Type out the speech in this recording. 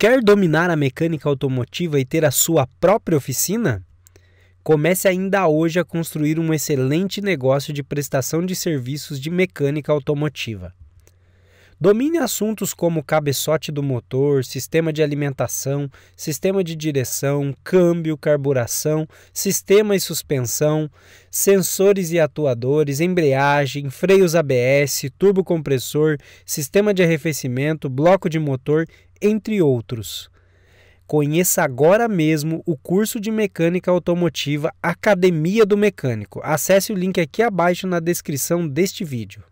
Quer dominar a mecânica automotiva e ter a sua própria oficina? Comece ainda hoje a construir um excelente negócio de prestação de serviços de mecânica automotiva. Domine assuntos como cabeçote do motor, sistema de alimentação, sistema de direção, câmbio, carburação, sistema e suspensão, sensores e atuadores, embreagem, freios ABS, turbocompressor, sistema de arrefecimento, bloco de motor, entre outros. Conheça agora mesmo o curso de mecânica automotiva Academia do Mecânico. Acesse o link aqui abaixo na descrição deste vídeo.